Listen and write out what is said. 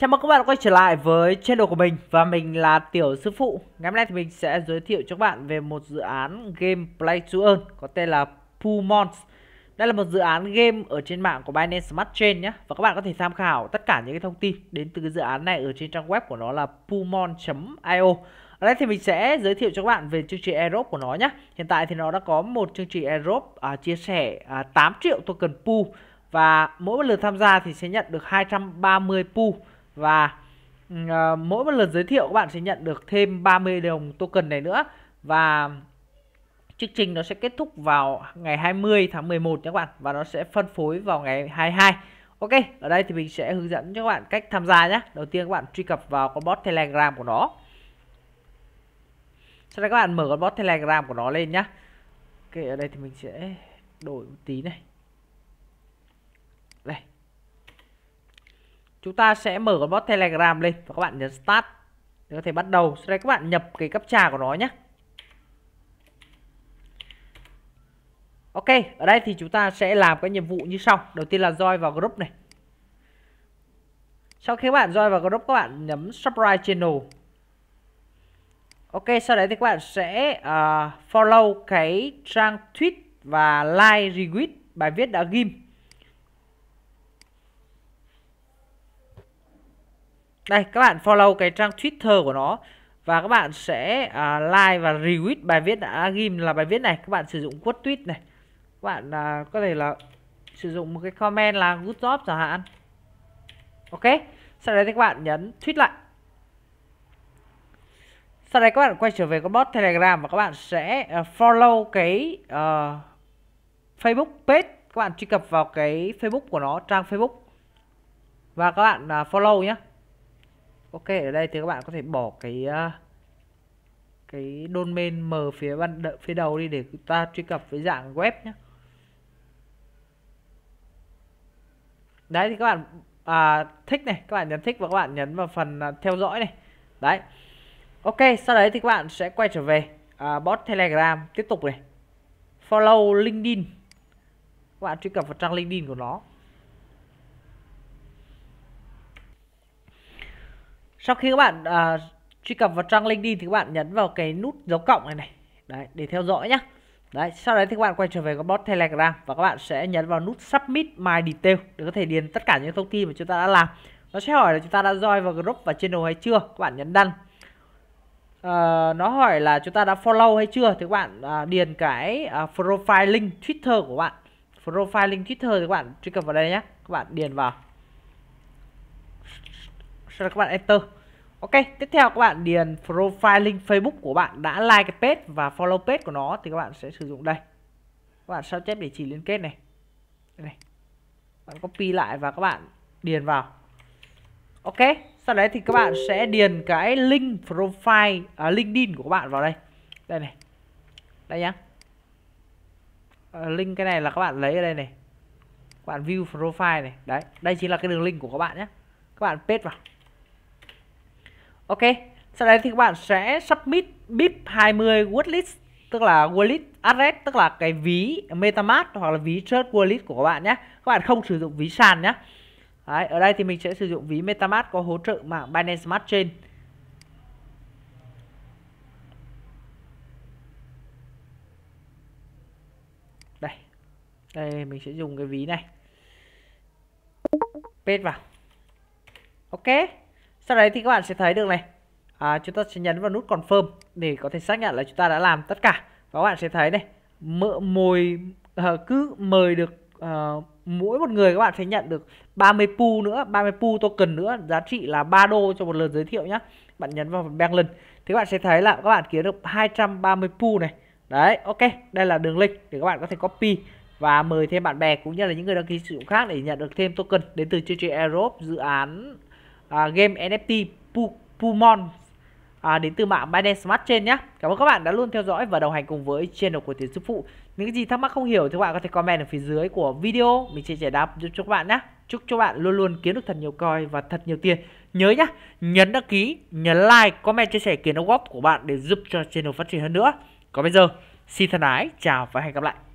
Chào mừng các bạn quay trở lại với channel của mình và mình là Tiểu Sư Phụ. Ngày hôm nay thì mình sẽ giới thiệu cho các bạn về một dự án game Play to Earn có tên là Pumons. Đây là một dự án game ở trên mạng của Binance Smart Chain nhé và các bạn có thể tham khảo tất cả những cái thông tin đến từ cái dự án này ở trên trang web của nó là pumon.io. Ở đây thì mình sẽ giới thiệu cho các bạn về chương trình airdrop của nó nhé. Hiện tại thì nó đã có một chương trình airdrop à, chia sẻ à, 8 triệu token pool và mỗi lần tham gia thì sẽ nhận được 230 pool và uh, mỗi một lần giới thiệu các bạn sẽ nhận được thêm 30 đồng token này nữa và chương trình nó sẽ kết thúc vào ngày 20 tháng 11 nhé các bạn và nó sẽ phân phối vào ngày 22 Ok, ở đây thì mình sẽ hướng dẫn cho các bạn cách tham gia nhé. Đầu tiên các bạn truy cập vào con bot Telegram của nó. Sau đó các bạn mở con bot Telegram của nó lên nhé. Ok, ở đây thì mình sẽ đổi một tí này. chúng ta sẽ mở con bot telegram lên và các bạn nhấn start để có thể bắt đầu sau đây các bạn nhập cái cấp trà của nó nhé ok ở đây thì chúng ta sẽ làm cái nhiệm vụ như sau đầu tiên là join vào group này sau khi các bạn join vào group các bạn nhấn subscribe channel ok sau đấy thì các bạn sẽ uh, follow cái trang tweet và like retweet bài viết đã ghim đây các bạn follow cái trang Twitter của nó và các bạn sẽ à, like và retweet bài viết đã ghim là bài viết này các bạn sử dụng quote tweet này các bạn à, có thể là sử dụng một cái comment là good job chẳng hạn ok sau đấy thì các bạn nhấn tweet lại sau đấy các bạn quay trở về con bot telegram và các bạn sẽ uh, follow cái uh, facebook page các bạn truy cập vào cái facebook của nó trang facebook và các bạn uh, follow nhé ok ở đây thì các bạn có thể bỏ cái ờ, cái domain m phía ban phía đầu đi để ta truy cập với dạng web nhé đấy thì các bạn à, thích này các bạn nhấn thích và các bạn nhấn vào phần à, theo dõi này đấy ok sau đấy thì các bạn sẽ quay trở về à, bot telegram tiếp tục này follow linkedin các bạn truy cập vào trang linkedin của nó sau khi các bạn uh, truy cập vào trang link đi thì các bạn nhấn vào cái nút dấu cộng này này đấy để theo dõi nhé đấy sau đấy thì các bạn quay trở về cái bot telegram và các bạn sẽ nhấn vào nút submit my detail để có thể điền tất cả những thông tin mà chúng ta đã làm nó sẽ hỏi là chúng ta đã join vào group và channel hay chưa các bạn nhấn đăng Uh, nó hỏi là chúng ta đã follow hay chưa thì các bạn uh, điền cái uh, à, profile link Twitter của bạn profile link Twitter thì các bạn truy cập vào đây nhé các bạn điền vào sau các bạn enter Ok, tiếp theo các bạn điền profile link Facebook của bạn đã like cái page và follow page của nó thì các bạn sẽ sử dụng đây. Các bạn sao chép địa chỉ liên kết này. Đây này. Bạn copy lại và các bạn điền vào. Ok, sau đấy thì các bạn sẽ điền cái link profile à, LinkedIn của các bạn vào đây. Đây này. Đây nhá. À, link cái này là các bạn lấy ở đây này. Các bạn view profile này. Đấy, đây chính là cái đường link của các bạn nhé. Các bạn paste vào. Ok, sau đây thì các bạn sẽ submit BIP 20 wallet, tức là wallet address tức là cái ví MetaMask hoặc là ví trust wallet của các bạn nhé. Các bạn không sử dụng ví sàn nhé. Đấy, ở đây thì mình sẽ sử dụng ví MetaMask có hỗ trợ mạng Binance Smart Chain. Đây. Đây mình sẽ dùng cái ví này. Paste vào. Ok sau đấy thì các bạn sẽ thấy được này à, chúng ta sẽ nhấn vào nút confirm để có thể xác nhận là chúng ta đã làm tất cả và các bạn sẽ thấy này mời mồi uh, cứ mời được uh, mỗi một người các bạn sẽ nhận được 30 pu nữa 30 pu token nữa giá trị là 3 đô cho một lần giới thiệu nhé bạn nhấn vào bang lần thì các bạn sẽ thấy là các bạn kiếm được 230 pu này đấy ok đây là đường link để các bạn có thể copy và mời thêm bạn bè cũng như là những người đăng ký sử dụng khác để nhận được thêm token đến từ chơi chơi Europe dự án à, game NFT Pumon à, đến từ mạng Binance Smart Chain nhé. Cảm ơn các bạn đã luôn theo dõi và đồng hành cùng với channel của Tiến Sư Phụ. Những cái gì thắc mắc không hiểu thì các bạn có thể comment ở phía dưới của video mình sẽ giải đáp giúp cho các bạn nhé. Chúc cho bạn luôn luôn kiếm được thật nhiều coin và thật nhiều tiền. Nhớ nhá, nhấn đăng ký, nhấn like, comment chia sẻ kiến đóng góp của bạn để giúp cho channel phát triển hơn nữa. Còn bây giờ, xin thân ái, chào và hẹn gặp lại.